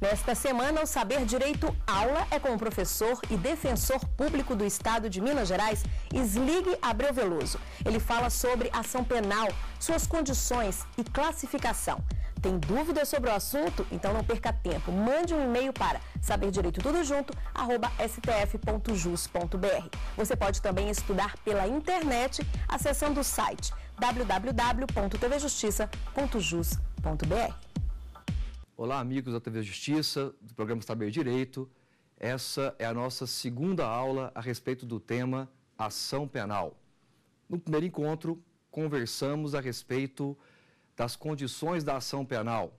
Nesta semana, o Saber Direito Aula é com o professor e defensor público do Estado de Minas Gerais, Slig Abreu Veloso. Ele fala sobre ação penal, suas condições e classificação. Tem dúvidas sobre o assunto? Então não perca tempo. Mande um e-mail para saberdireitotudojunto@stf.jus.br. Você pode também estudar pela internet acessando o site www.tvjustiça.jus.br. Olá, amigos da TV Justiça, do programa Saber Direito. Essa é a nossa segunda aula a respeito do tema ação penal. No primeiro encontro, conversamos a respeito das condições da ação penal.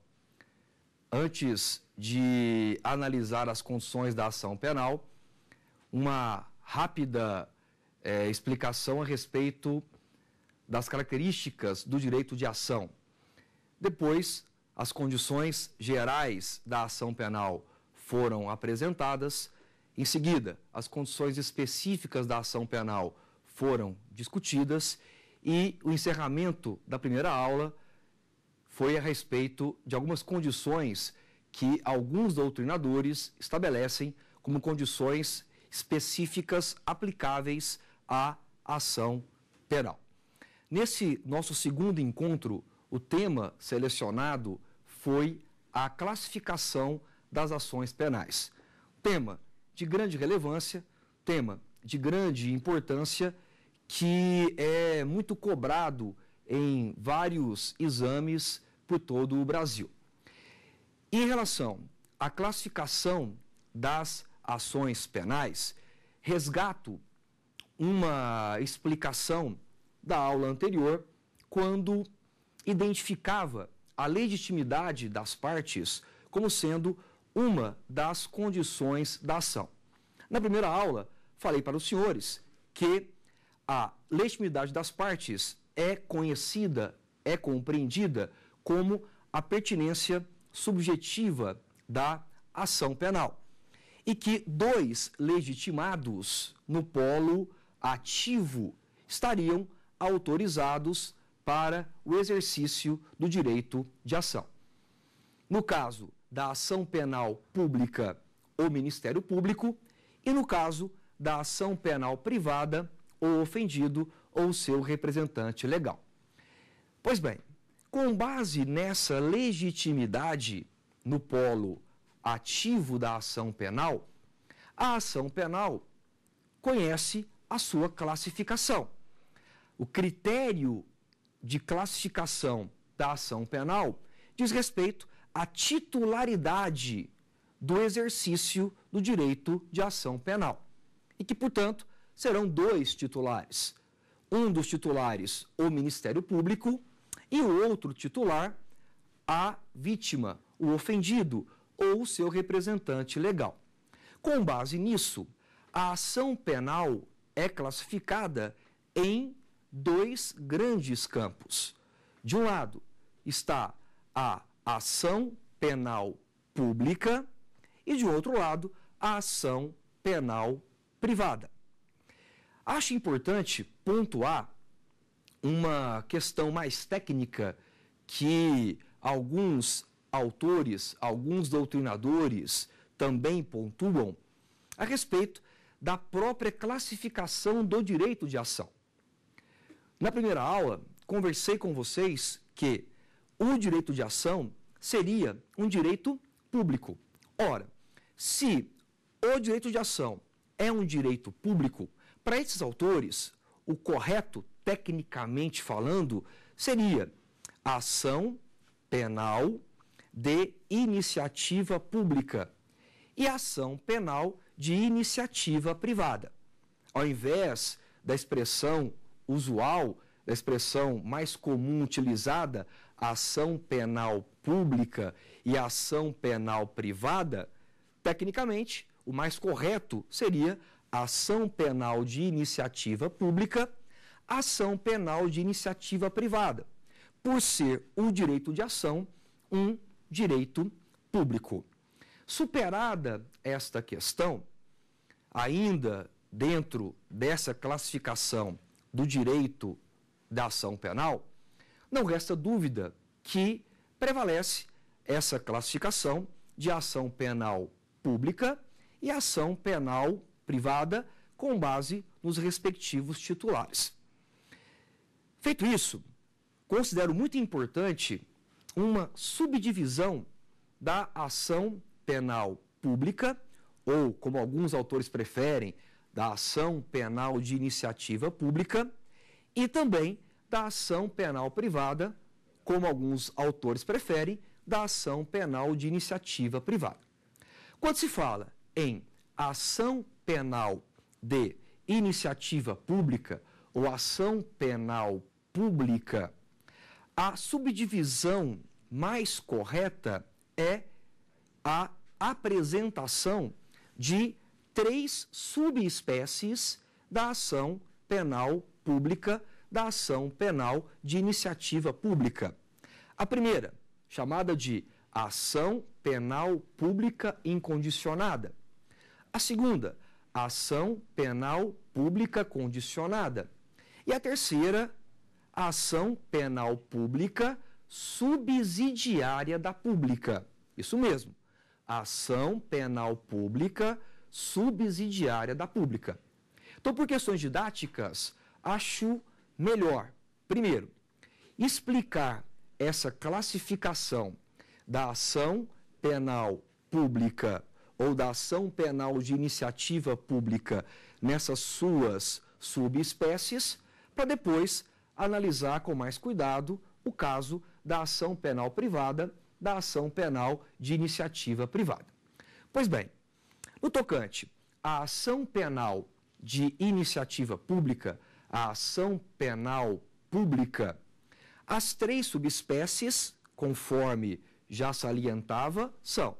Antes de analisar as condições da ação penal, uma rápida é, explicação a respeito das características do direito de ação. Depois, as condições gerais da ação penal foram apresentadas, em seguida, as condições específicas da ação penal foram discutidas e o encerramento da primeira aula foi a respeito de algumas condições que alguns doutrinadores estabelecem como condições específicas aplicáveis à ação penal. Nesse nosso segundo encontro, o tema selecionado foi a classificação das ações penais. Tema de grande relevância, tema de grande importância, que é muito cobrado em vários exames por todo o Brasil. Em relação à classificação das ações penais, resgato uma explicação da aula anterior, quando identificava a legitimidade das partes como sendo uma das condições da ação. Na primeira aula, falei para os senhores que a legitimidade das partes é conhecida, é compreendida como a pertinência subjetiva da ação penal. E que dois legitimados no polo ativo estariam autorizados para o exercício do direito de ação. No caso da ação penal pública, o Ministério Público, e no caso da ação penal privada, o ofendido ou seu representante legal. Pois bem, com base nessa legitimidade no polo ativo da ação penal, a ação penal conhece a sua classificação. O critério de classificação da ação penal diz respeito à titularidade do exercício do direito de ação penal. E que, portanto, serão dois titulares. Um dos titulares, o Ministério Público, e o outro titular, a vítima, o ofendido ou seu representante legal. Com base nisso, a ação penal é classificada em dois grandes campos. De um lado está a ação penal pública e, de outro lado, a ação penal privada. Acho importante pontuar uma questão mais técnica que alguns autores, alguns doutrinadores também pontuam a respeito da própria classificação do direito de ação. Na primeira aula, conversei com vocês que o direito de ação seria um direito público. Ora, se o direito de ação é um direito público, para esses autores, o correto, tecnicamente falando, seria a ação penal de iniciativa pública e a ação penal de iniciativa privada. Ao invés da expressão usual, a expressão mais comum utilizada, ação penal pública e ação penal privada, tecnicamente, o mais correto seria ação penal de iniciativa pública, ação penal de iniciativa privada, por ser o direito de ação um direito público. Superada esta questão, ainda dentro dessa classificação do direito da ação penal, não resta dúvida que prevalece essa classificação de ação penal pública e ação penal privada com base nos respectivos titulares. Feito isso, considero muito importante uma subdivisão da ação penal pública, ou como alguns autores preferem, da ação penal de iniciativa pública e também da ação penal privada, como alguns autores preferem, da ação penal de iniciativa privada. Quando se fala em ação penal de iniciativa pública ou ação penal pública, a subdivisão mais correta é a apresentação de três subespécies da ação penal pública, da ação penal de iniciativa pública. A primeira, chamada de ação penal pública incondicionada. A segunda, ação penal pública condicionada. E a terceira, ação penal pública subsidiária da pública. Isso mesmo, ação penal pública subsidiária da pública. Então, por questões didáticas, acho melhor, primeiro, explicar essa classificação da ação penal pública ou da ação penal de iniciativa pública nessas suas subespécies, para depois analisar com mais cuidado o caso da ação penal privada, da ação penal de iniciativa privada. Pois bem, no tocante à ação penal de iniciativa pública, a ação penal pública, as três subespécies, conforme já salientava, são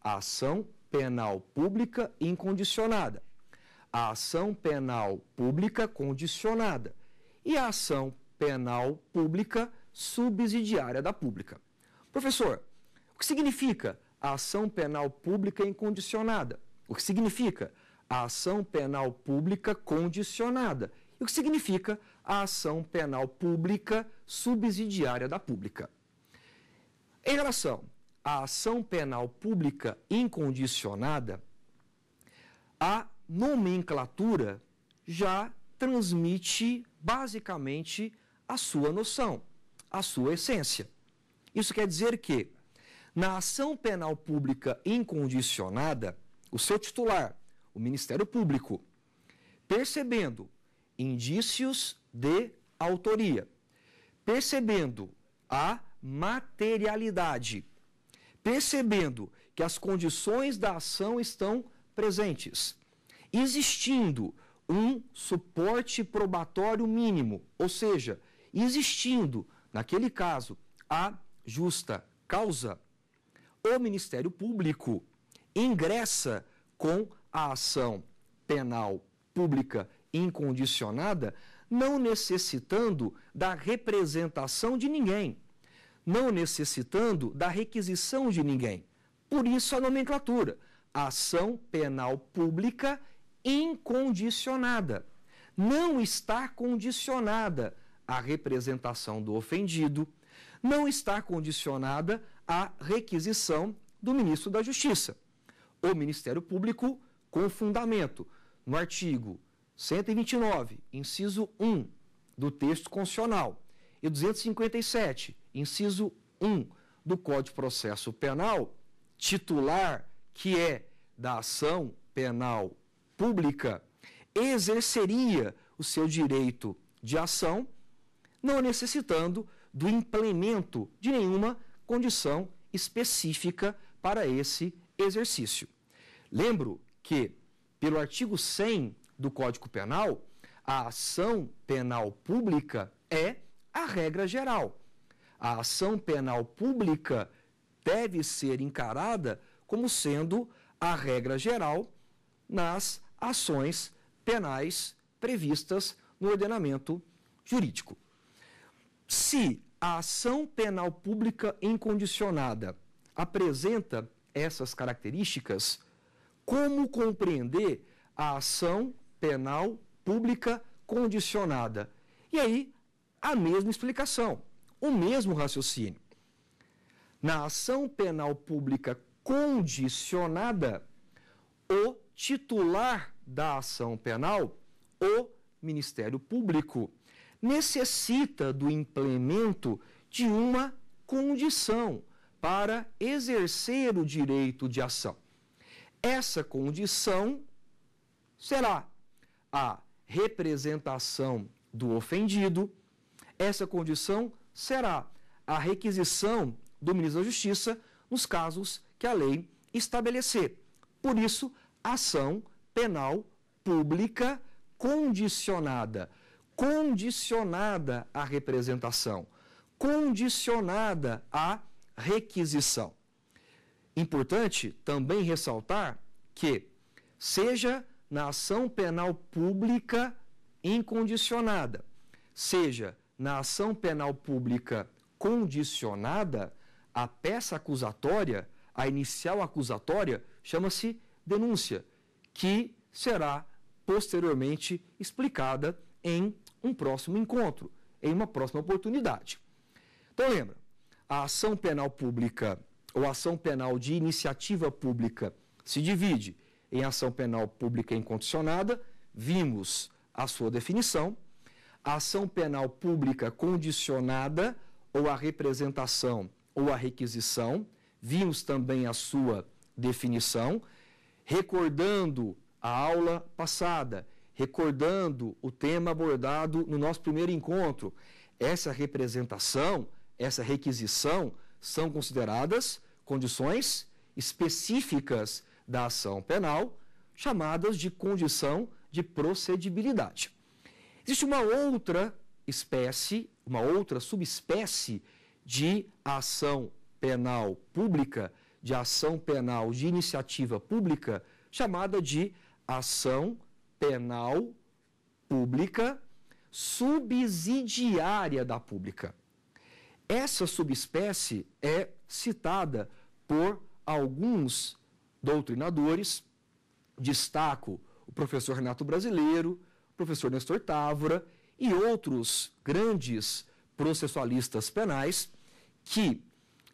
a ação penal pública incondicionada, a ação penal pública condicionada e a ação penal pública subsidiária da pública. Professor, o que significa a ação penal pública incondicionada? O que significa a ação penal pública condicionada. E o que significa a ação penal pública subsidiária da pública. Em relação à ação penal pública incondicionada, a nomenclatura já transmite basicamente a sua noção, a sua essência. Isso quer dizer que, na ação penal pública incondicionada, o seu titular, o Ministério Público, percebendo indícios de autoria, percebendo a materialidade, percebendo que as condições da ação estão presentes, existindo um suporte probatório mínimo, ou seja, existindo, naquele caso, a justa causa, o Ministério Público ingressa com a ação penal pública incondicionada, não necessitando da representação de ninguém, não necessitando da requisição de ninguém. Por isso a nomenclatura, ação penal pública incondicionada. Não está condicionada à representação do ofendido, não está condicionada à requisição do ministro da Justiça o Ministério Público com fundamento no artigo 129, inciso 1 do texto constitucional e 257, inciso 1 do Código de Processo Penal, titular que é da ação penal pública exerceria o seu direito de ação, não necessitando do implemento de nenhuma condição específica para esse exercício. Lembro que, pelo artigo 100 do Código Penal, a ação penal pública é a regra geral. A ação penal pública deve ser encarada como sendo a regra geral nas ações penais previstas no ordenamento jurídico. Se a ação penal pública incondicionada apresenta essas características, como compreender a ação penal pública condicionada. E aí, a mesma explicação, o mesmo raciocínio. Na ação penal pública condicionada, o titular da ação penal, o Ministério Público, necessita do implemento de uma condição para exercer o direito de ação. Essa condição será a representação do ofendido. Essa condição será a requisição do ministro da Justiça nos casos que a lei estabelecer. Por isso, ação penal pública condicionada, condicionada à representação, condicionada à requisição. Importante também ressaltar que, seja na ação penal pública incondicionada, seja na ação penal pública condicionada, a peça acusatória, a inicial acusatória, chama-se denúncia, que será posteriormente explicada em um próximo encontro, em uma próxima oportunidade. Então, lembra, a ação penal pública ou ação penal de iniciativa pública se divide em ação penal pública incondicionada, vimos a sua definição, a ação penal pública condicionada ou a representação ou a requisição, vimos também a sua definição, recordando a aula passada, recordando o tema abordado no nosso primeiro encontro. Essa representação, essa requisição são consideradas condições específicas da ação penal, chamadas de condição de procedibilidade. Existe uma outra espécie, uma outra subespécie de ação penal pública, de ação penal de iniciativa pública, chamada de ação penal pública subsidiária da pública. Essa subespécie é citada por alguns doutrinadores, destaco o professor Renato Brasileiro, o professor Nestor Távora e outros grandes processualistas penais que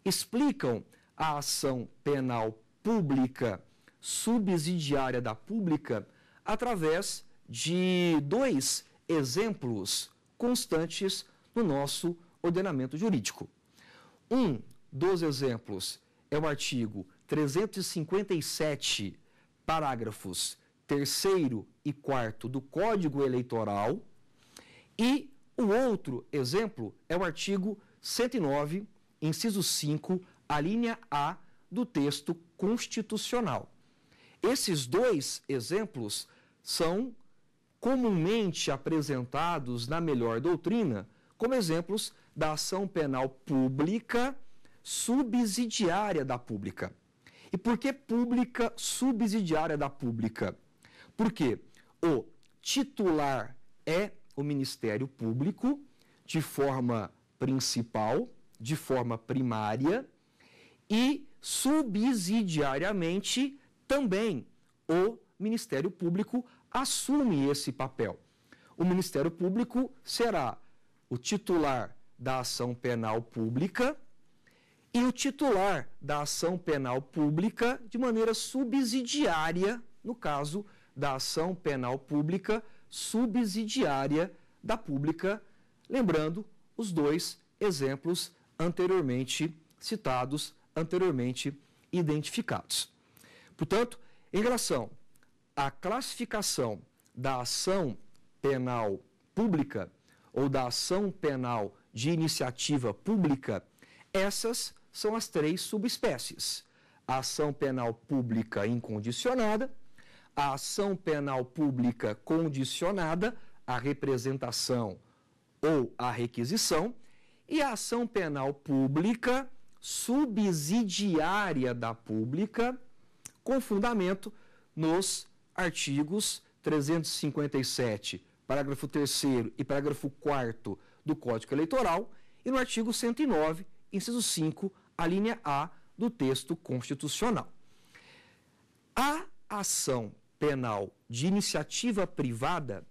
explicam a ação penal pública subsidiária da pública através de dois exemplos constantes no nosso ordenamento jurídico. Um dos exemplos é o artigo 357, parágrafos 3 e 4 do Código Eleitoral. E o outro exemplo é o artigo 109, inciso 5, a linha A do texto constitucional. Esses dois exemplos são comumente apresentados na melhor doutrina como exemplos da ação penal pública subsidiária da pública. E por que pública subsidiária da pública? Porque o titular é o Ministério Público de forma principal, de forma primária e subsidiariamente também o Ministério Público assume esse papel. O Ministério Público será o titular da ação penal pública e o titular da ação penal pública de maneira subsidiária, no caso da ação penal pública subsidiária da pública, lembrando os dois exemplos anteriormente citados, anteriormente identificados. Portanto, em relação à classificação da ação penal pública ou da ação penal de iniciativa pública, essas são as três subespécies: a ação penal pública incondicionada, a ação penal pública condicionada à representação ou à requisição e a ação penal pública subsidiária da pública com fundamento nos artigos 357, parágrafo 3 e parágrafo 4 do Código Eleitoral e no artigo 109, inciso 5 a linha A do texto constitucional. A ação penal de iniciativa privada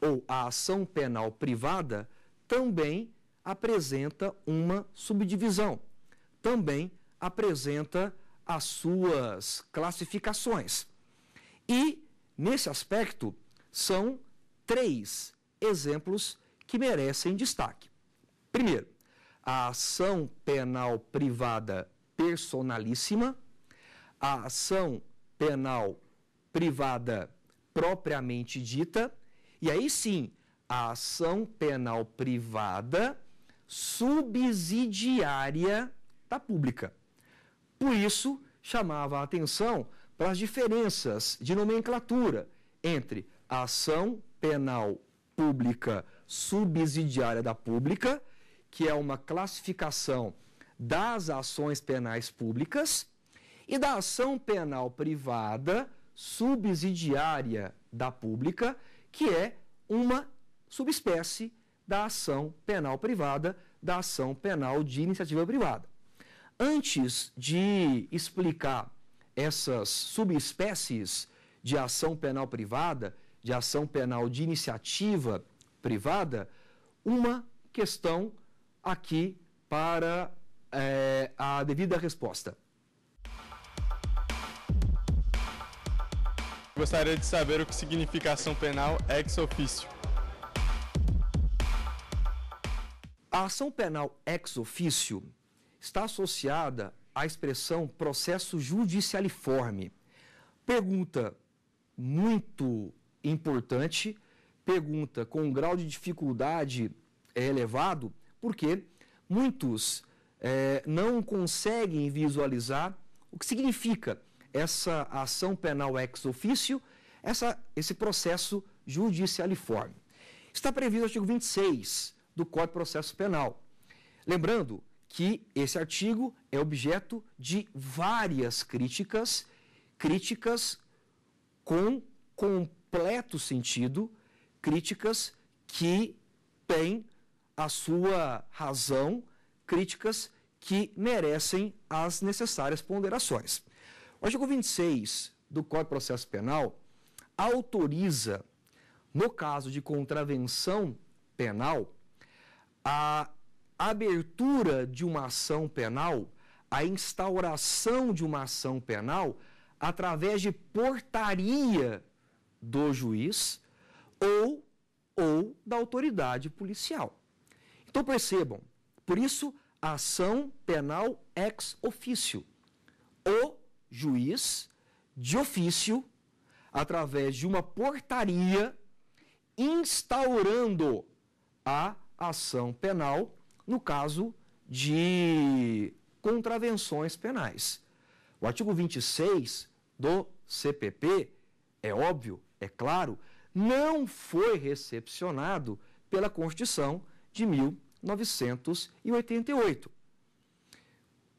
ou a ação penal privada também apresenta uma subdivisão, também apresenta as suas classificações. E, nesse aspecto, são três exemplos que merecem destaque. Primeiro, a ação penal privada personalíssima, a ação penal privada propriamente dita, e aí sim, a ação penal privada subsidiária da pública. Por isso, chamava a atenção para as diferenças de nomenclatura entre a ação penal pública subsidiária da pública que é uma classificação das ações penais públicas e da ação penal privada subsidiária da pública, que é uma subespécie da ação penal privada, da ação penal de iniciativa privada. Antes de explicar essas subespécies de ação penal privada, de ação penal de iniciativa privada, uma questão aqui para é, a devida resposta. Gostaria de saber o que significa ação penal ex ofício. A ação penal ex ofício está associada à expressão processo judicialiforme. Pergunta muito importante, pergunta com um grau de dificuldade elevado, porque muitos é, não conseguem visualizar o que significa essa ação penal ex officio, essa, esse processo judicialiforme. Está previsto no artigo 26 do Código de Processo Penal. Lembrando que esse artigo é objeto de várias críticas, críticas com completo sentido, críticas que têm a sua razão críticas que merecem as necessárias ponderações. O artigo 26 do Código de Processo Penal autoriza, no caso de contravenção penal, a abertura de uma ação penal, a instauração de uma ação penal através de portaria do juiz ou, ou da autoridade policial. Então percebam, por isso a ação penal ex ofício. O juiz, de ofício, através de uma portaria, instaurando a ação penal no caso de contravenções penais. O artigo 26 do CPP, é óbvio, é claro, não foi recepcionado pela Constituição de 1988.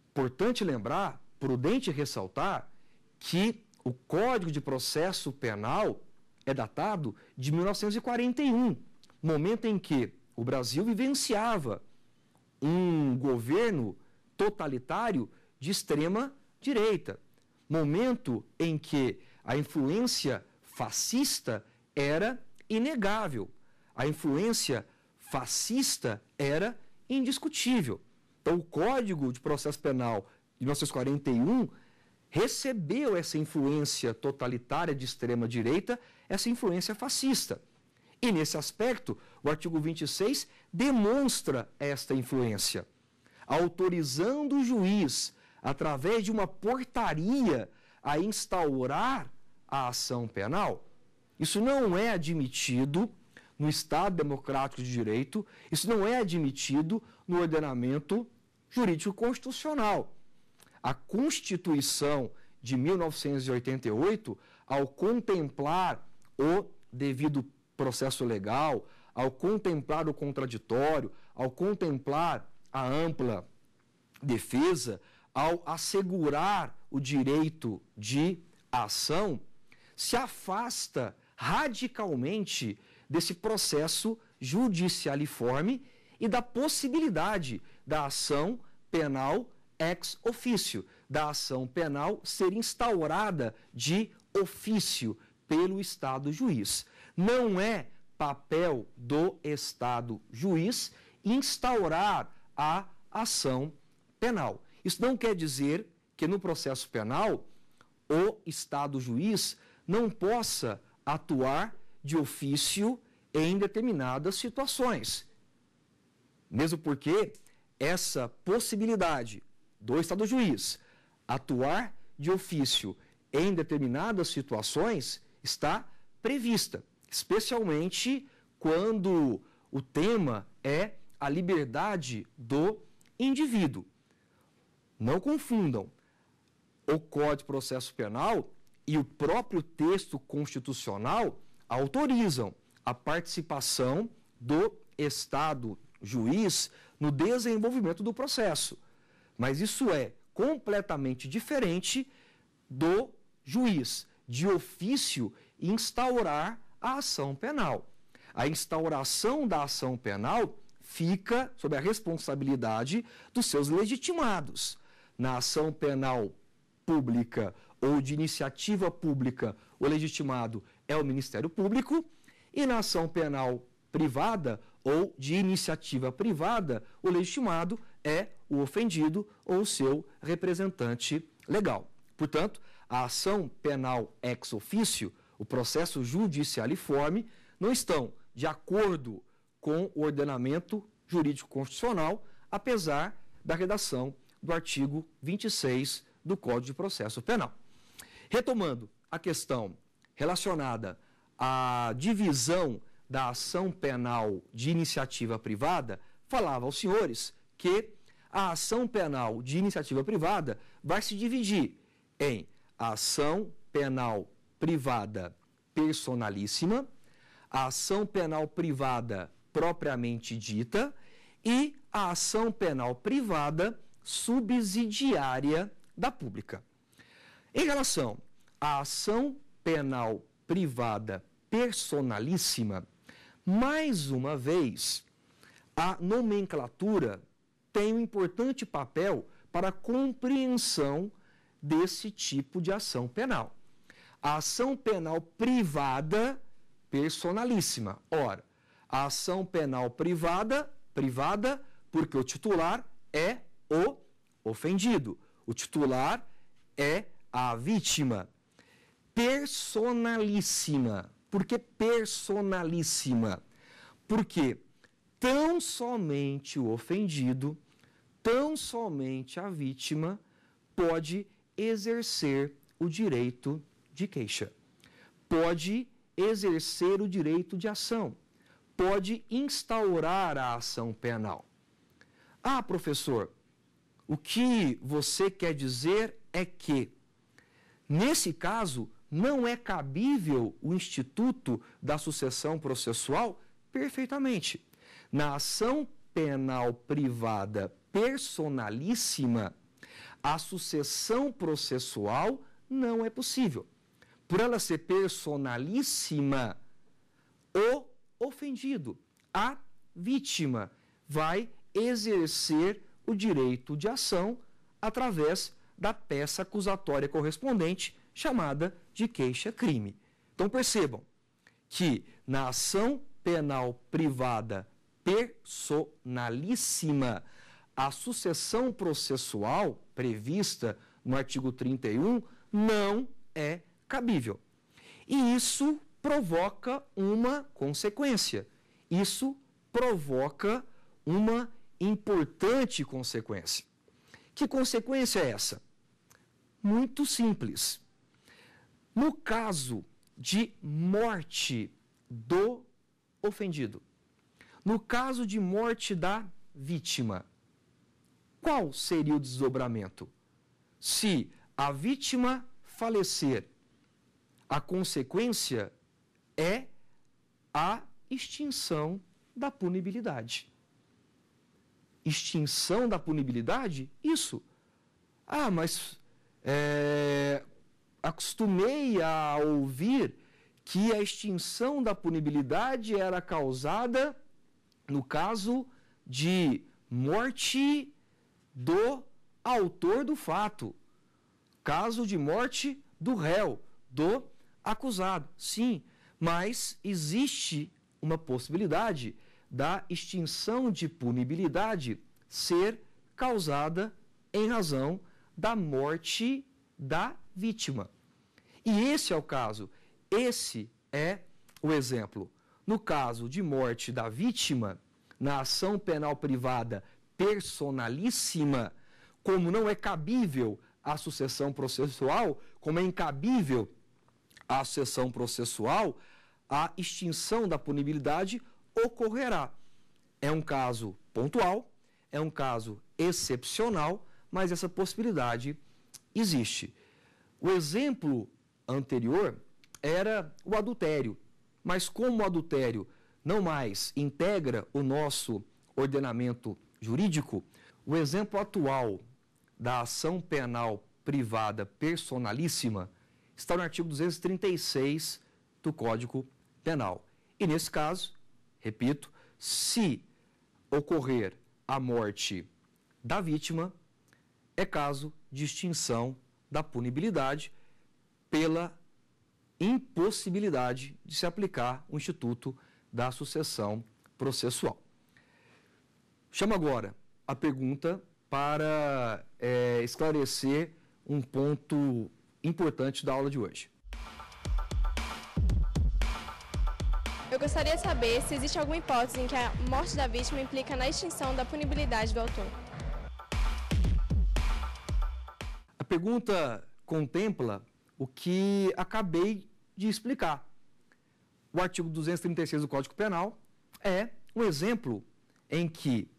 Importante lembrar, prudente ressaltar, que o Código de Processo Penal é datado de 1941, momento em que o Brasil vivenciava um governo totalitário de extrema direita, momento em que a influência fascista era inegável, a influência fascista era indiscutível. Então, o Código de Processo Penal de 1941 recebeu essa influência totalitária de extrema-direita, essa influência fascista. E, nesse aspecto, o artigo 26 demonstra esta influência, autorizando o juiz, através de uma portaria, a instaurar a ação penal. Isso não é admitido no Estado democrático de direito, isso não é admitido no ordenamento jurídico constitucional. A Constituição de 1988, ao contemplar o devido processo legal, ao contemplar o contraditório, ao contemplar a ampla defesa, ao assegurar o direito de ação, se afasta radicalmente desse processo judicialiforme e da possibilidade da ação penal ex ofício, da ação penal ser instaurada de ofício pelo Estado juiz. Não é papel do Estado juiz instaurar a ação penal. Isso não quer dizer que no processo penal o Estado juiz não possa atuar de ofício em determinadas situações. Mesmo porque essa possibilidade do Estado juiz atuar de ofício em determinadas situações está prevista, especialmente quando o tema é a liberdade do indivíduo. Não confundam o Código de Processo Penal e o próprio texto constitucional autorizam a participação do Estado juiz no desenvolvimento do processo. Mas isso é completamente diferente do juiz de ofício instaurar a ação penal. A instauração da ação penal fica sob a responsabilidade dos seus legitimados. Na ação penal pública ou de iniciativa pública, o legitimado é o Ministério Público, e na ação penal privada ou de iniciativa privada, o legitimado é o ofendido ou o seu representante legal. Portanto, a ação penal ex officio, o processo judicialiforme, não estão de acordo com o ordenamento jurídico constitucional, apesar da redação do artigo 26 do Código de Processo Penal. Retomando a questão relacionada à divisão da ação penal de iniciativa privada, falava aos senhores que a ação penal de iniciativa privada vai se dividir em ação penal privada personalíssima, a ação penal privada propriamente dita e a ação penal privada subsidiária da pública. Em relação à ação penal privada personalíssima, mais uma vez, a nomenclatura tem um importante papel para a compreensão desse tipo de ação penal. A ação penal privada personalíssima. Ora, a ação penal privada, privada, porque o titular é o ofendido. O titular é a vítima personalíssima. Por que personalíssima? Porque tão somente o ofendido, tão somente a vítima pode exercer o direito de queixa, pode exercer o direito de ação, pode instaurar a ação penal. Ah, professor, o que você quer dizer é que, nesse caso, não é cabível o instituto da sucessão processual? Perfeitamente. Na ação penal privada personalíssima, a sucessão processual não é possível. Por ela ser personalíssima, o ofendido, a vítima, vai exercer o direito de ação através da peça acusatória correspondente chamada de queixa-crime. Então percebam que na ação penal privada personalíssima, a sucessão processual prevista no artigo 31 não é cabível. E isso provoca uma consequência. Isso provoca uma importante consequência. Que consequência é essa? Muito simples. No caso de morte do ofendido, no caso de morte da vítima, qual seria o desdobramento? Se a vítima falecer, a consequência é a extinção da punibilidade. Extinção da punibilidade? Isso. Ah, mas é, acostumei a ouvir que a extinção da punibilidade era causada no caso de morte do autor do fato, caso de morte do réu, do acusado. Sim, mas existe uma possibilidade da extinção de punibilidade ser causada em razão da morte da vítima. E esse é o caso. Esse é o exemplo. No caso de morte da vítima, na ação penal privada personalíssima, como não é cabível a sucessão processual, como é incabível a sucessão processual, a extinção da punibilidade ocorrerá. É um caso pontual, é um caso excepcional, mas essa possibilidade existe. O exemplo anterior era o adultério. Mas como o adultério não mais integra o nosso ordenamento jurídico, o exemplo atual da ação penal privada personalíssima está no artigo 236 do Código Penal. E nesse caso, repito, se ocorrer a morte da vítima, é caso de extinção da punibilidade pela impossibilidade de se aplicar o instituto da sucessão processual. Chama agora a pergunta para é, esclarecer um ponto importante da aula de hoje. Eu gostaria de saber se existe alguma hipótese em que a morte da vítima implica na extinção da punibilidade do autor. A pergunta contempla o que acabei de explicar. O artigo 236 do Código Penal é um exemplo em que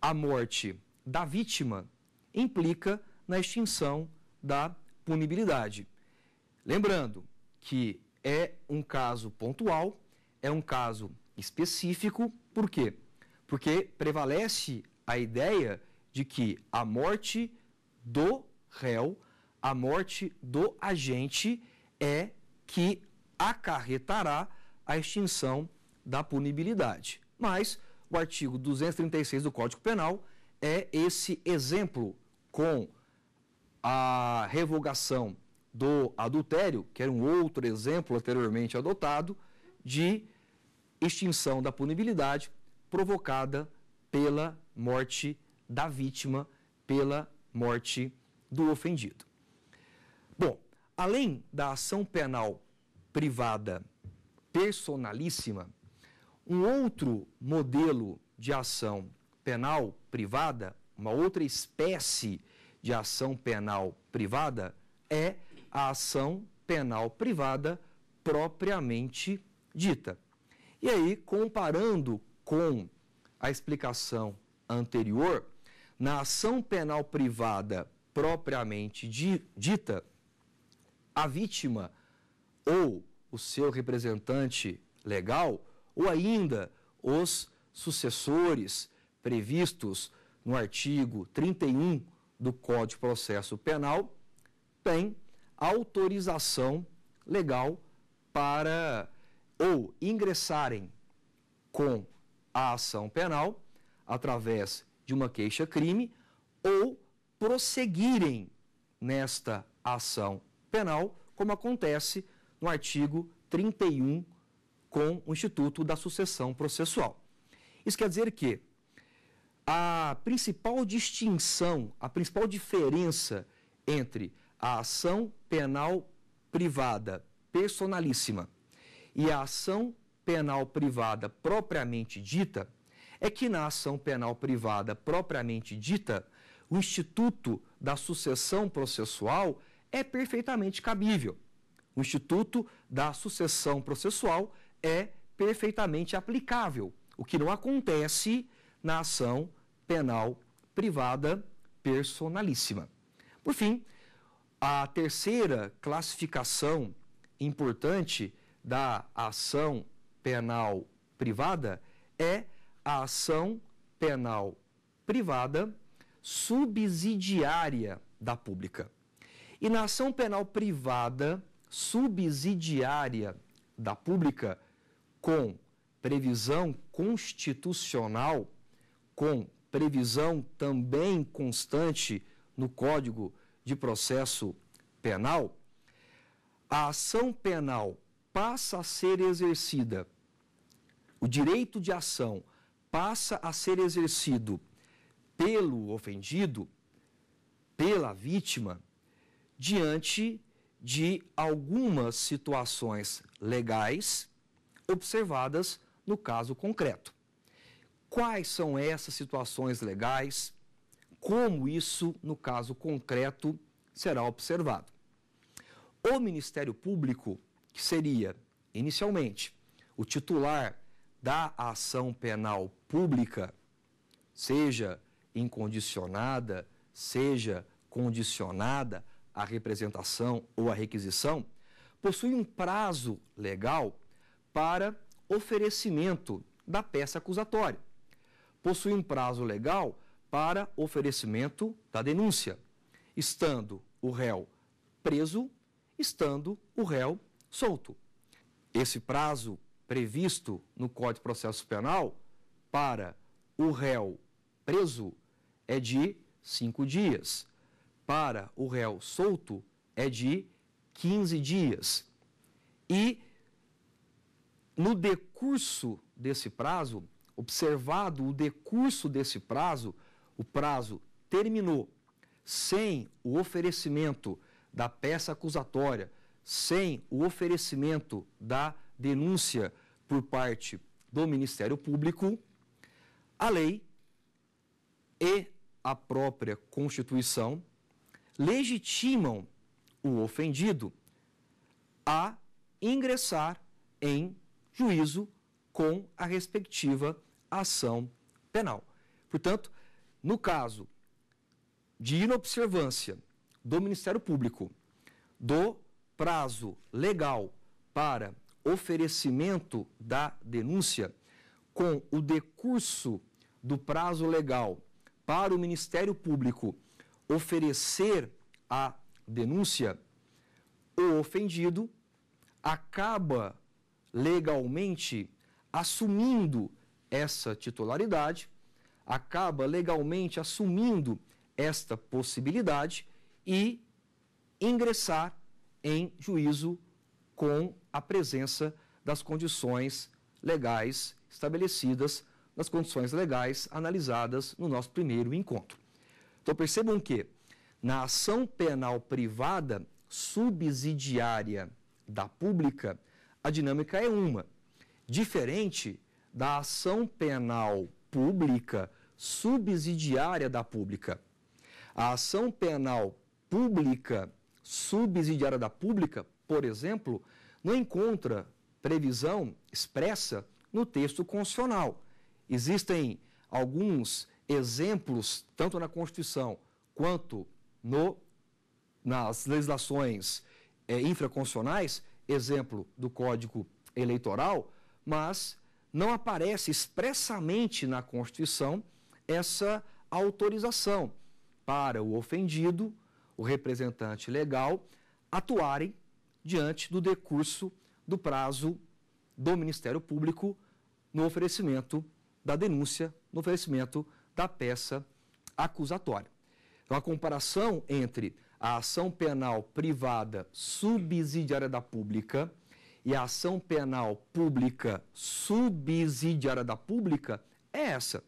a morte da vítima implica na extinção da punibilidade. Lembrando que é um caso pontual, é um caso específico, por quê? Porque prevalece a ideia de que a morte do réu a morte do agente é que acarretará a extinção da punibilidade. Mas o artigo 236 do Código Penal é esse exemplo com a revogação do adultério, que era um outro exemplo anteriormente adotado, de extinção da punibilidade provocada pela morte da vítima, pela morte do ofendido. Além da ação penal privada personalíssima, um outro modelo de ação penal privada, uma outra espécie de ação penal privada, é a ação penal privada propriamente dita. E aí, comparando com a explicação anterior, na ação penal privada propriamente dita, a vítima ou o seu representante legal, ou ainda os sucessores previstos no artigo 31 do Código de Processo Penal, tem autorização legal para ou ingressarem com a ação penal através de uma queixa-crime ou prosseguirem nesta ação Penal, como acontece no artigo 31 com o Instituto da Sucessão Processual. Isso quer dizer que a principal distinção, a principal diferença entre a ação penal privada personalíssima e a ação penal privada propriamente dita é que na ação penal privada propriamente dita, o instituto da sucessão processual é perfeitamente cabível. O instituto da sucessão processual é perfeitamente aplicável, o que não acontece na ação penal privada personalíssima. Por fim, a terceira classificação importante da ação penal privada é a ação penal privada subsidiária da pública. E na ação penal privada, subsidiária da pública, com previsão constitucional, com previsão também constante no Código de Processo Penal, a ação penal passa a ser exercida, o direito de ação passa a ser exercido pelo ofendido, pela vítima, diante de algumas situações legais observadas no caso concreto. Quais são essas situações legais? Como isso, no caso concreto, será observado? O Ministério Público, que seria, inicialmente, o titular da ação penal pública, seja incondicionada, seja condicionada, a representação ou a requisição, possui um prazo legal para oferecimento da peça acusatória. Possui um prazo legal para oferecimento da denúncia, estando o réu preso, estando o réu solto. Esse prazo previsto no Código de Processo Penal para o réu preso é de cinco dias para o réu solto é de 15 dias. E no decurso desse prazo, observado o decurso desse prazo, o prazo terminou sem o oferecimento da peça acusatória, sem o oferecimento da denúncia por parte do Ministério Público, a lei e a própria Constituição legitimam o ofendido a ingressar em juízo com a respectiva ação penal. Portanto, no caso de inobservância do Ministério Público do prazo legal para oferecimento da denúncia, com o decurso do prazo legal para o Ministério Público oferecer a denúncia, o ofendido acaba legalmente assumindo essa titularidade, acaba legalmente assumindo esta possibilidade e ingressar em juízo com a presença das condições legais estabelecidas, das condições legais analisadas no nosso primeiro encontro. Então percebam que na ação penal privada, subsidiária da pública, a dinâmica é uma, diferente da ação penal pública subsidiária da pública. A ação penal pública subsidiária da pública, por exemplo, não encontra previsão expressa no texto constitucional. Existem alguns exemplos, tanto na Constituição quanto no, nas legislações é, infraconstitucionais, exemplo do Código Eleitoral, mas não aparece expressamente na Constituição essa autorização para o ofendido, o representante legal, atuarem diante do decurso do prazo do Ministério Público no oferecimento da denúncia, no oferecimento da peça acusatória. Então, é a comparação entre a ação penal privada subsidiária da pública e a ação penal pública subsidiária da pública é essa.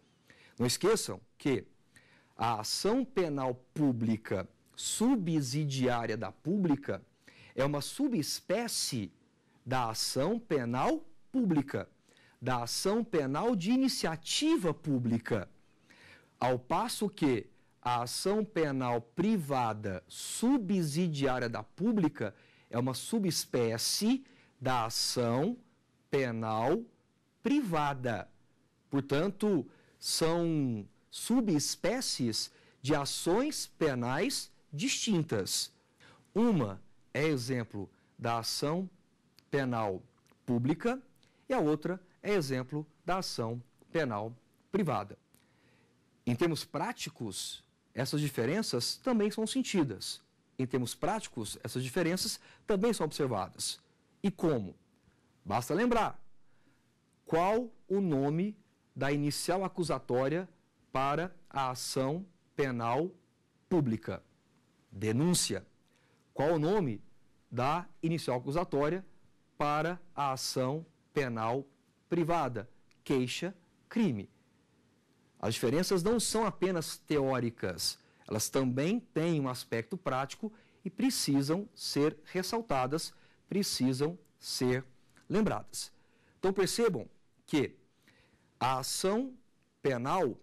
Não esqueçam que a ação penal pública subsidiária da pública é uma subespécie da ação penal pública, da ação penal de iniciativa pública. Ao passo que a ação penal privada subsidiária da pública é uma subespécie da ação penal privada. Portanto, são subespécies de ações penais distintas. Uma é exemplo da ação penal pública e a outra é exemplo da ação penal privada. Em termos práticos, essas diferenças também são sentidas. Em termos práticos, essas diferenças também são observadas. E como? Basta lembrar qual o nome da inicial acusatória para a ação penal pública. Denúncia. Qual o nome da inicial acusatória para a ação penal privada? Queixa, crime. As diferenças não são apenas teóricas, elas também têm um aspecto prático e precisam ser ressaltadas, precisam ser lembradas. Então percebam que a ação penal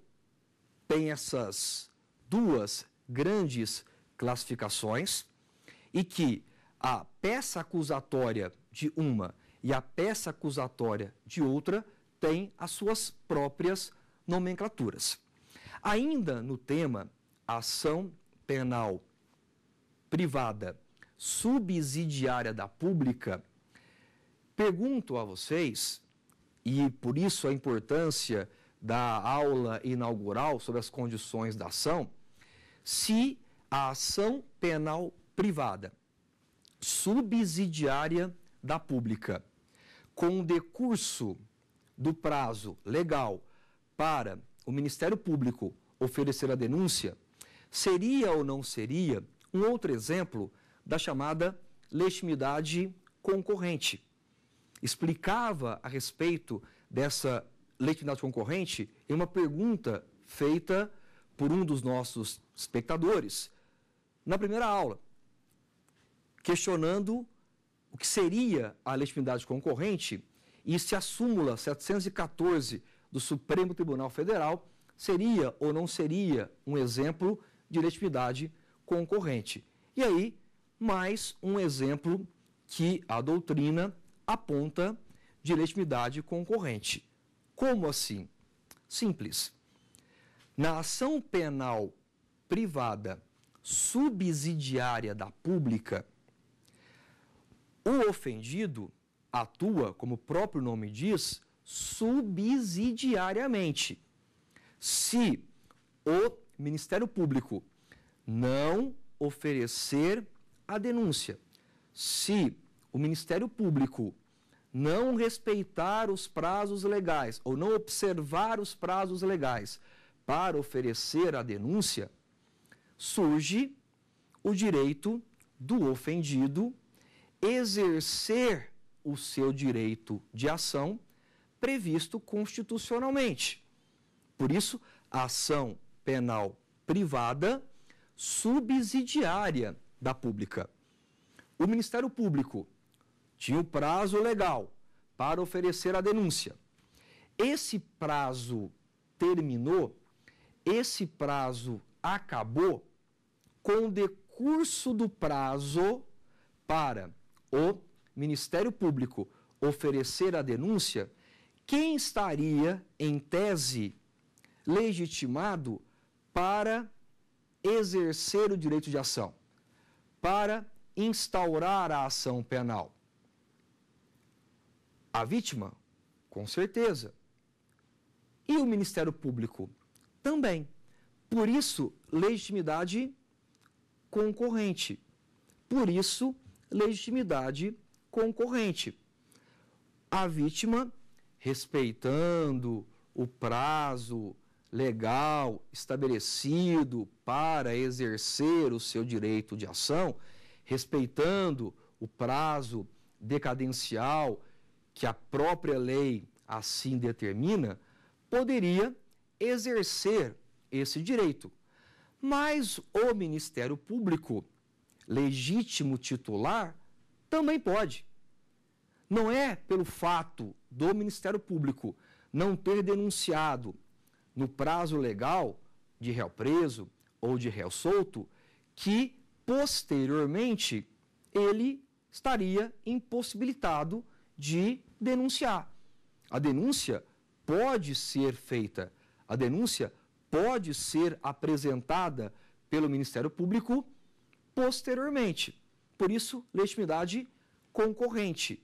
tem essas duas grandes classificações e que a peça acusatória de uma e a peça acusatória de outra têm as suas próprias nomenclaturas. Ainda no tema ação penal privada subsidiária da pública, pergunto a vocês, e por isso a importância da aula inaugural sobre as condições da ação, se a ação penal privada subsidiária da pública, com o decurso do prazo legal para o Ministério Público oferecer a denúncia seria ou não seria um outro exemplo da chamada legitimidade concorrente. Explicava a respeito dessa legitimidade concorrente em uma pergunta feita por um dos nossos espectadores na primeira aula, questionando o que seria a legitimidade concorrente e se a súmula 714 do Supremo Tribunal Federal, seria ou não seria um exemplo de legitimidade concorrente. E aí, mais um exemplo que a doutrina aponta de legitimidade concorrente. Como assim? Simples. Na ação penal privada subsidiária da pública, o ofendido atua, como o próprio nome diz, subsidiariamente. Se o Ministério Público não oferecer a denúncia, se o Ministério Público não respeitar os prazos legais ou não observar os prazos legais para oferecer a denúncia, surge o direito do ofendido exercer o seu direito de ação previsto constitucionalmente. Por isso, a ação penal privada subsidiária da pública. O Ministério Público tinha o prazo legal para oferecer a denúncia. Esse prazo terminou, esse prazo acabou com o decurso do prazo para o Ministério Público oferecer a denúncia quem estaria, em tese, legitimado para exercer o direito de ação, para instaurar a ação penal? A vítima? Com certeza. E o Ministério Público? Também. Por isso, legitimidade concorrente. Por isso, legitimidade concorrente. A vítima respeitando o prazo legal estabelecido para exercer o seu direito de ação, respeitando o prazo decadencial que a própria lei assim determina, poderia exercer esse direito. Mas o Ministério Público, legítimo titular, também pode. Não é pelo fato do Ministério Público não ter denunciado no prazo legal de réu preso ou de réu solto, que posteriormente ele estaria impossibilitado de denunciar. A denúncia pode ser feita, a denúncia pode ser apresentada pelo Ministério Público posteriormente. Por isso, legitimidade concorrente.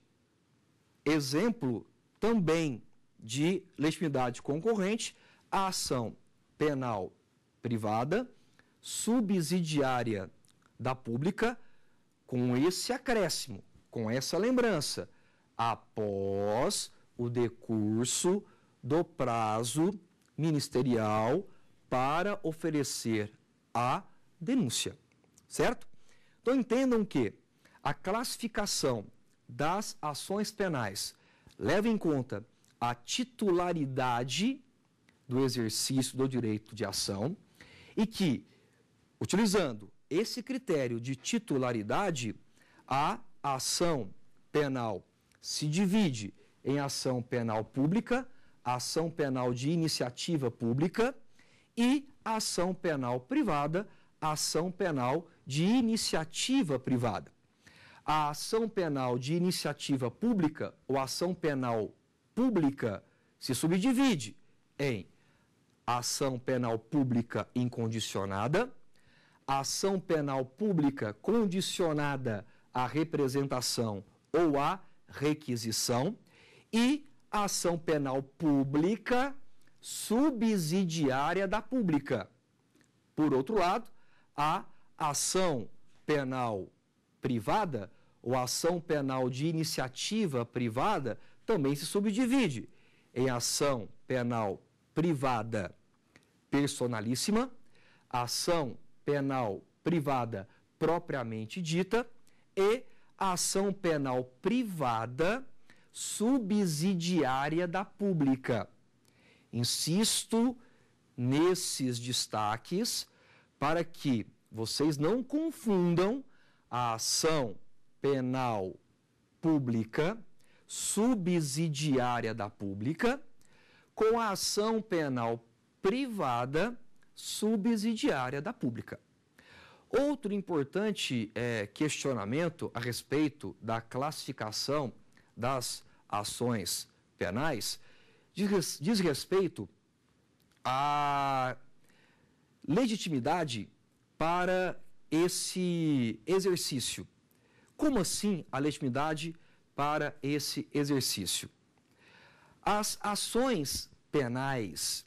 Exemplo também de legitimidade concorrente, a ação penal privada, subsidiária da pública, com esse acréscimo, com essa lembrança, após o decurso do prazo ministerial para oferecer a denúncia, certo? Então entendam que a classificação das ações penais leva em conta a titularidade do exercício do direito de ação e que, utilizando esse critério de titularidade, a ação penal se divide em ação penal pública, ação penal de iniciativa pública e ação penal privada, ação penal de iniciativa privada. A ação penal de iniciativa pública ou ação penal pública se subdivide em ação penal pública incondicionada, ação penal pública condicionada à representação ou à requisição e ação penal pública subsidiária da pública. Por outro lado, a ação penal privada ou ação penal de iniciativa privada também se subdivide em ação penal privada personalíssima, ação penal privada propriamente dita e ação penal privada subsidiária da pública. Insisto nesses destaques para que vocês não confundam a ação penal pública, subsidiária da pública, com a ação penal privada, subsidiária da pública. Outro importante é, questionamento a respeito da classificação das ações penais diz, diz respeito à legitimidade para esse exercício como assim a legitimidade para esse exercício? As ações penais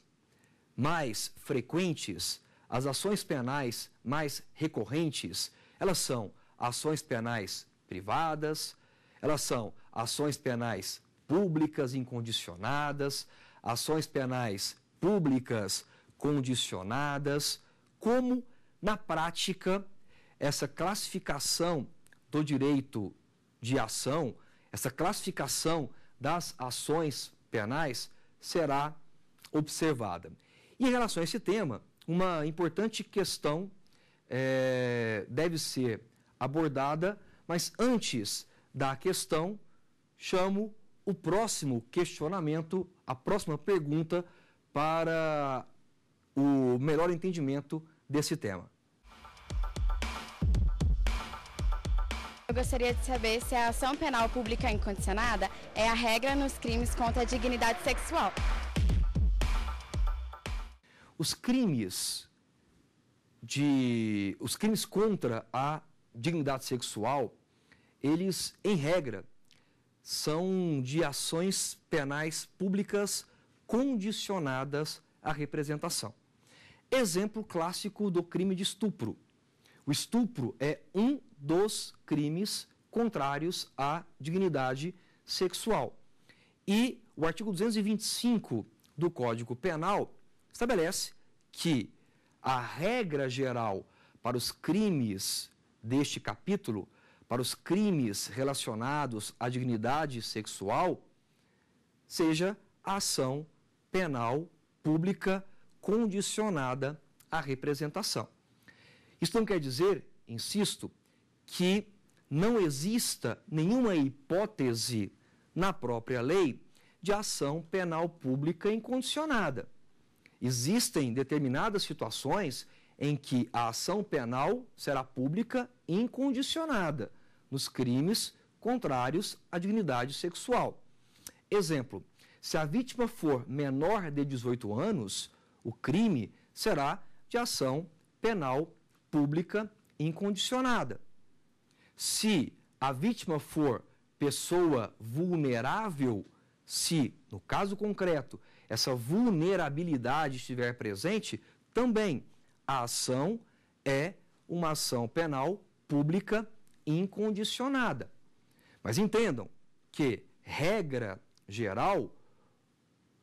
mais frequentes, as ações penais mais recorrentes, elas são ações penais privadas, elas são ações penais públicas incondicionadas, ações penais públicas condicionadas, como na prática essa classificação do direito de ação, essa classificação das ações penais será observada. E em relação a esse tema, uma importante questão é, deve ser abordada, mas antes da questão, chamo o próximo questionamento, a próxima pergunta para o melhor entendimento desse tema. Eu gostaria de saber se a ação penal pública incondicionada é a regra nos crimes contra a dignidade sexual. Os crimes de os crimes contra a dignidade sexual, eles em regra são de ações penais públicas condicionadas à representação. Exemplo clássico do crime de estupro. O estupro é um dos crimes contrários à dignidade sexual. E o artigo 225 do Código Penal estabelece que a regra geral para os crimes deste capítulo, para os crimes relacionados à dignidade sexual, seja a ação penal pública condicionada à representação. Isso não quer dizer, insisto, que não exista nenhuma hipótese na própria lei de ação penal pública incondicionada. Existem determinadas situações em que a ação penal será pública incondicionada nos crimes contrários à dignidade sexual. Exemplo: se a vítima for menor de 18 anos, o crime será de ação penal pública incondicionada se a vítima for pessoa vulnerável, se, no caso concreto, essa vulnerabilidade estiver presente, também a ação é uma ação penal pública incondicionada. Mas entendam que, regra geral,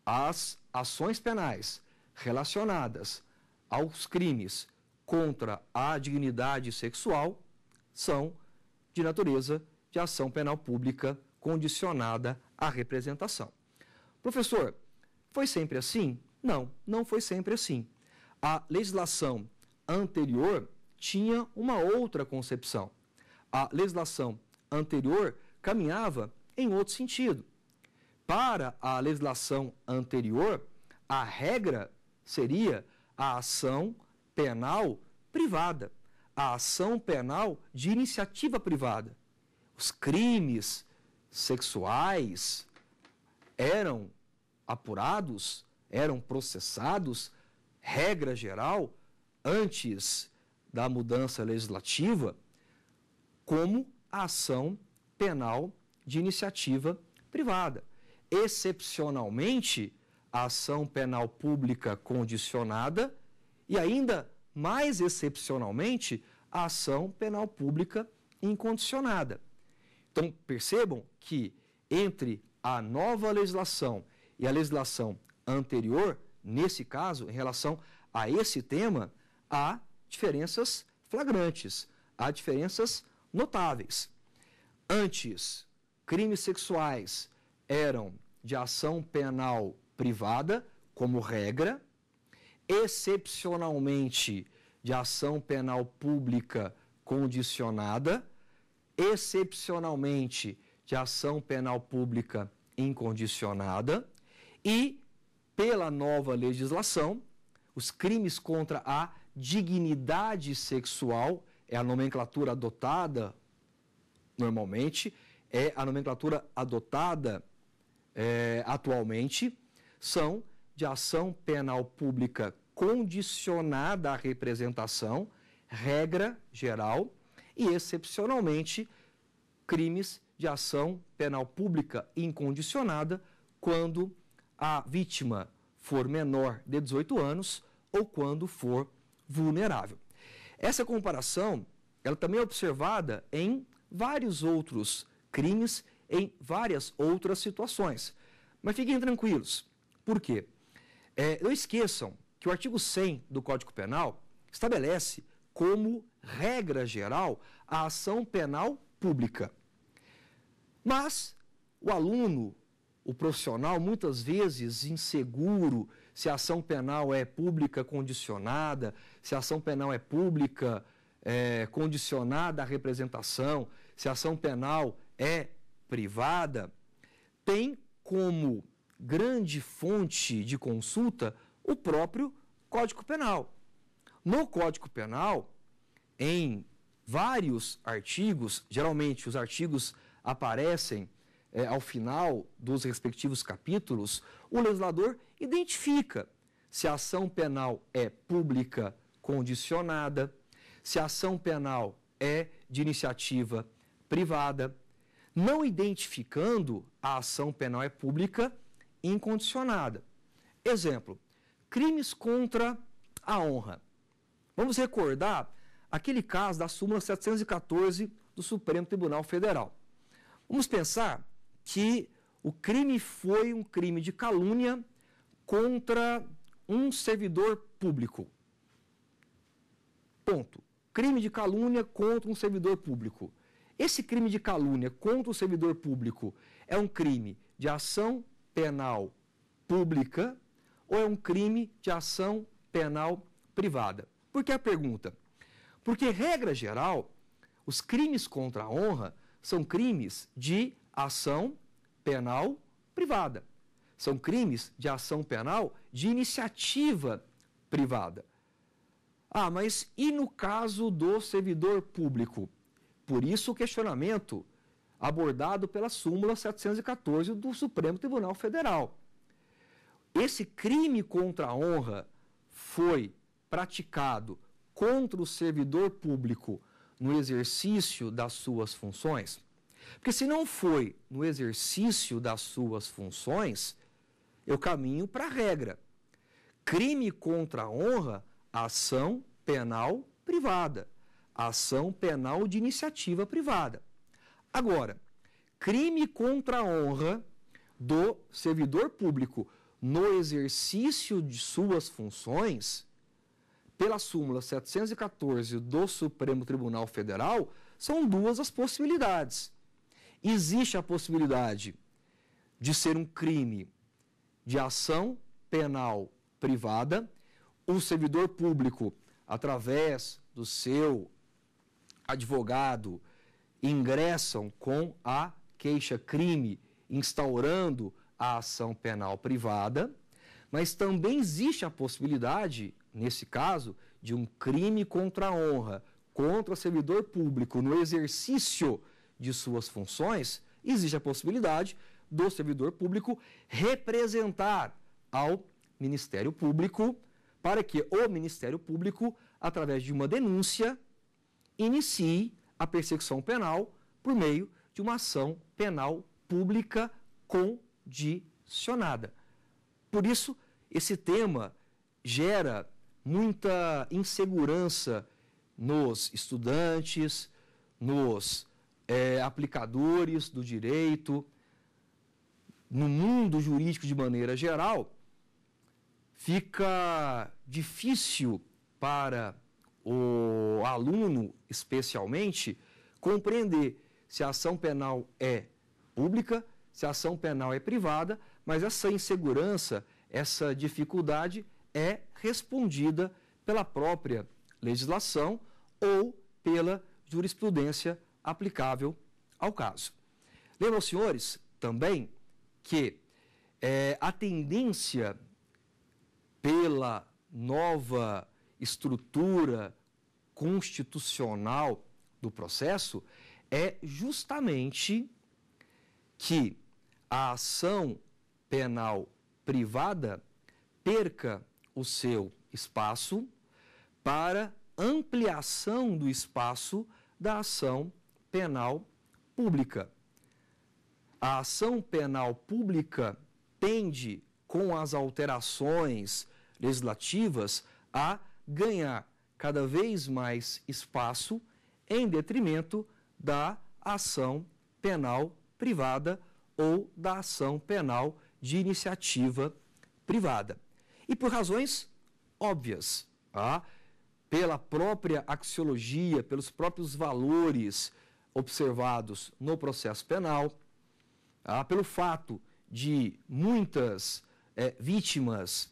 as ações penais relacionadas aos crimes contra a dignidade sexual são de natureza de ação penal pública condicionada à representação. Professor, foi sempre assim? Não, não foi sempre assim. A legislação anterior tinha uma outra concepção. A legislação anterior caminhava em outro sentido. Para a legislação anterior, a regra seria a ação penal privada a ação penal de iniciativa privada. Os crimes sexuais eram apurados, eram processados, regra geral, antes da mudança legislativa, como a ação penal de iniciativa privada. Excepcionalmente, a ação penal pública condicionada e ainda mais excepcionalmente, a ação penal pública incondicionada. Então, percebam que entre a nova legislação e a legislação anterior, nesse caso, em relação a esse tema, há diferenças flagrantes, há diferenças notáveis. Antes, crimes sexuais eram de ação penal privada, como regra, excepcionalmente de ação penal pública condicionada, excepcionalmente de ação penal pública incondicionada e, pela nova legislação, os crimes contra a dignidade sexual, é a nomenclatura adotada normalmente, é a nomenclatura adotada é, atualmente, são de ação penal pública condicionada à representação, regra geral, e excepcionalmente crimes de ação penal pública incondicionada quando a vítima for menor de 18 anos ou quando for vulnerável. Essa comparação, ela também é observada em vários outros crimes, em várias outras situações. Mas fiquem tranquilos. Por quê? É, não esqueçam que o artigo 100 do Código Penal estabelece como regra geral a ação penal pública. Mas o aluno, o profissional, muitas vezes inseguro se a ação penal é pública condicionada, se a ação penal é pública é, condicionada à representação, se a ação penal é privada, tem como grande fonte de consulta o próprio Código Penal. No Código Penal, em vários artigos, geralmente os artigos aparecem é, ao final dos respectivos capítulos, o legislador identifica se a ação penal é pública condicionada, se a ação penal é de iniciativa privada, não identificando a ação penal é pública incondicionada. Exemplo: crimes contra a honra. Vamos recordar aquele caso da súmula 714 do Supremo Tribunal Federal. Vamos pensar que o crime foi um crime de calúnia contra um servidor público. Ponto. Crime de calúnia contra um servidor público. Esse crime de calúnia contra o servidor público é um crime de ação penal pública ou é um crime de ação penal privada. Por que a pergunta? Porque, regra geral, os crimes contra a honra são crimes de ação penal privada. São crimes de ação penal de iniciativa privada. Ah, mas e no caso do servidor público? Por isso o questionamento abordado pela súmula 714 do Supremo Tribunal Federal. Esse crime contra a honra foi praticado contra o servidor público no exercício das suas funções? Porque se não foi no exercício das suas funções, eu caminho para a regra. Crime contra a honra, ação penal privada, ação penal de iniciativa privada. Agora, crime contra a honra do servidor público no exercício de suas funções, pela súmula 714 do Supremo Tribunal Federal, são duas as possibilidades. Existe a possibilidade de ser um crime de ação penal privada, o servidor público, através do seu advogado, ingressam com a queixa-crime, instaurando a ação penal privada, mas também existe a possibilidade, nesse caso, de um crime contra a honra, contra o servidor público no exercício de suas funções, existe a possibilidade do servidor público representar ao Ministério Público para que o Ministério Público, através de uma denúncia, inicie a perseguição penal por meio de uma ação penal pública condicionada. Por isso, esse tema gera muita insegurança nos estudantes, nos é, aplicadores do direito, no mundo jurídico de maneira geral, fica difícil para o aluno, especialmente, compreender se a ação penal é pública, se a ação penal é privada, mas essa insegurança, essa dificuldade é respondida pela própria legislação ou pela jurisprudência aplicável ao caso. Lembram, senhores, também que é, a tendência pela nova estrutura constitucional do processo é justamente que a ação penal privada perca o seu espaço para ampliação do espaço da ação penal pública. A ação penal pública tende, com as alterações legislativas, a ganhar cada vez mais espaço em detrimento da ação penal privada ou da ação penal de iniciativa privada. E por razões óbvias, tá? pela própria axiologia, pelos próprios valores observados no processo penal, tá? pelo fato de muitas é, vítimas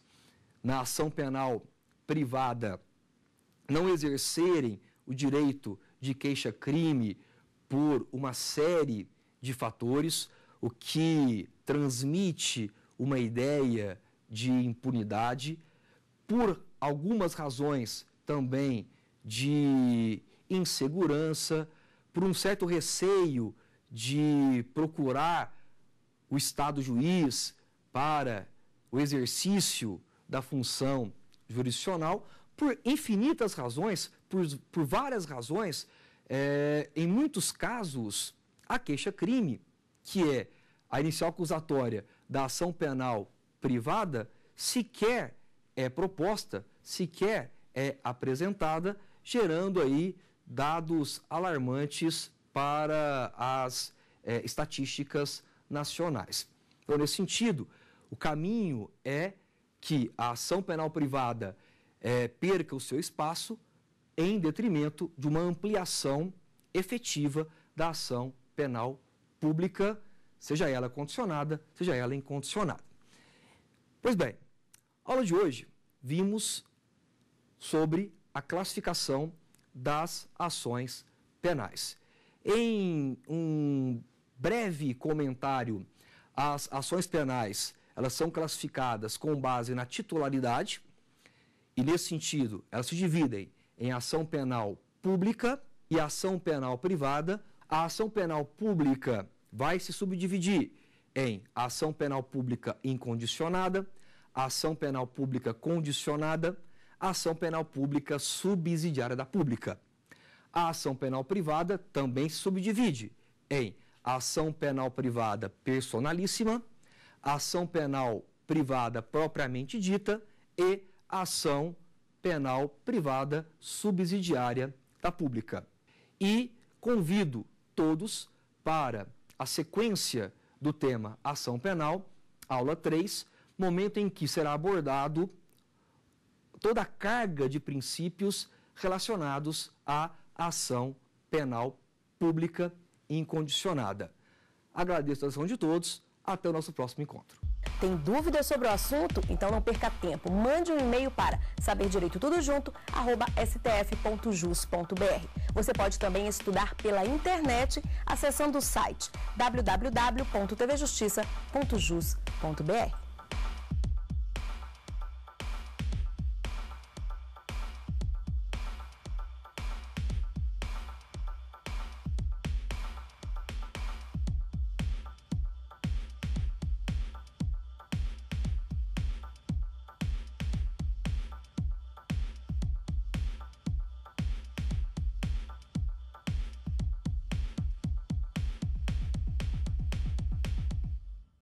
na ação penal privada não exercerem o direito de queixa-crime por uma série de fatores, o que transmite uma ideia de impunidade, por algumas razões também de insegurança, por um certo receio de procurar o Estado juiz para o exercício da função jurisdicional, por infinitas razões, por, por várias razões, é, em muitos casos, a queixa-crime, que é a inicial acusatória da ação penal privada, sequer é proposta, sequer é apresentada, gerando aí dados alarmantes para as é, estatísticas nacionais. Então, nesse sentido, o caminho é que a ação penal privada é, perca o seu espaço em detrimento de uma ampliação efetiva da ação penal pública, seja ela condicionada, seja ela incondicionada. Pois bem, aula de hoje vimos sobre a classificação das ações penais. Em um breve comentário às ações penais elas são classificadas com base na titularidade, e nesse sentido, elas se dividem em ação penal pública e ação penal privada. A ação penal pública vai se subdividir em ação penal pública incondicionada, ação penal pública condicionada, ação penal pública subsidiária da pública. A ação penal privada também se subdivide em ação penal privada personalíssima, a ação penal privada propriamente dita e a ação penal privada subsidiária da pública. E convido todos para a sequência do tema Ação Penal, aula 3, momento em que será abordado toda a carga de princípios relacionados à ação penal pública incondicionada. Agradeço a atenção de todos até o nosso próximo encontro. Tem dúvidas sobre o assunto? Então não perca tempo. Mande um e-mail para saberdireitotudojunto@stf.jus.br. Você pode também estudar pela internet acessando o site www.tvjustiça.jus.br.